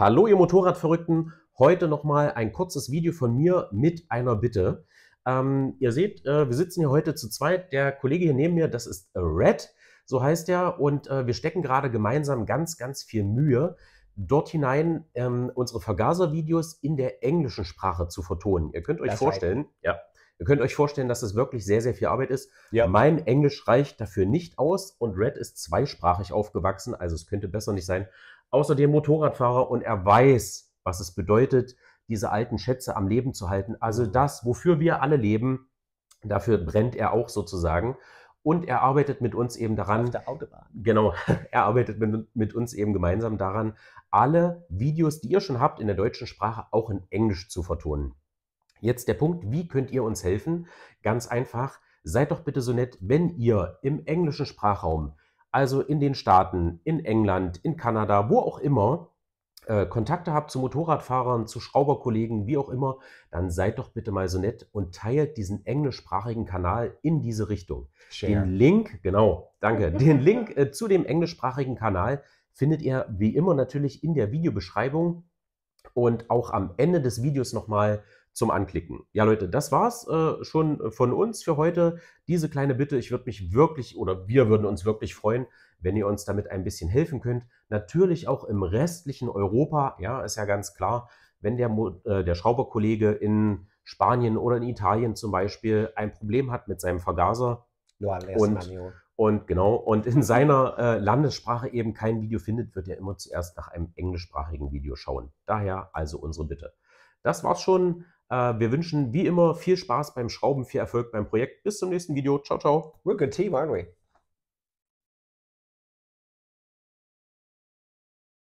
Hallo ihr Motorradverrückten, heute nochmal ein kurzes Video von mir mit einer Bitte. Ähm, ihr seht, äh, wir sitzen hier heute zu zweit, der Kollege hier neben mir, das ist Red, so heißt er, und äh, wir stecken gerade gemeinsam ganz, ganz viel Mühe, dort hinein ähm, unsere Vergaser-Videos in der englischen Sprache zu vertonen. Ihr könnt euch das vorstellen, ja, Ihr könnt euch vorstellen, dass es wirklich sehr, sehr viel Arbeit ist. Ja. Mein Englisch reicht dafür nicht aus und Red ist zweisprachig aufgewachsen, also es könnte besser nicht sein außerdem Motorradfahrer und er weiß, was es bedeutet, diese alten Schätze am Leben zu halten. Also das, wofür wir alle leben, dafür brennt er auch sozusagen. Und er arbeitet mit uns eben daran. Auf der Autobahn. Genau, er arbeitet mit, mit uns eben gemeinsam daran, alle Videos, die ihr schon habt in der deutschen Sprache, auch in Englisch zu vertonen. Jetzt der Punkt, wie könnt ihr uns helfen? Ganz einfach, seid doch bitte so nett, wenn ihr im englischen Sprachraum also in den Staaten, in England, in Kanada, wo auch immer, äh, Kontakte habt zu Motorradfahrern, zu Schrauberkollegen, wie auch immer, dann seid doch bitte mal so nett und teilt diesen englischsprachigen Kanal in diese Richtung. Share. Den Link, genau, danke, den Link äh, zu dem englischsprachigen Kanal findet ihr wie immer natürlich in der Videobeschreibung und auch am Ende des Videos nochmal mal zum Anklicken. Ja, Leute, das war's äh, schon von uns für heute. Diese kleine Bitte, ich würde mich wirklich oder wir würden uns wirklich freuen, wenn ihr uns damit ein bisschen helfen könnt. Natürlich auch im restlichen Europa, ja, ist ja ganz klar, wenn der, äh, der Schrauberkollege in Spanien oder in Italien zum Beispiel ein Problem hat mit seinem Vergaser no, und, und genau und in seiner äh, Landessprache eben kein Video findet, wird er immer zuerst nach einem englischsprachigen Video schauen. Daher also unsere Bitte. Das war's schon. Äh, wir wünschen wie immer viel Spaß beim Schrauben, viel Erfolg beim Projekt. Bis zum nächsten Video. Ciao, ciao. We're good team, aren't we?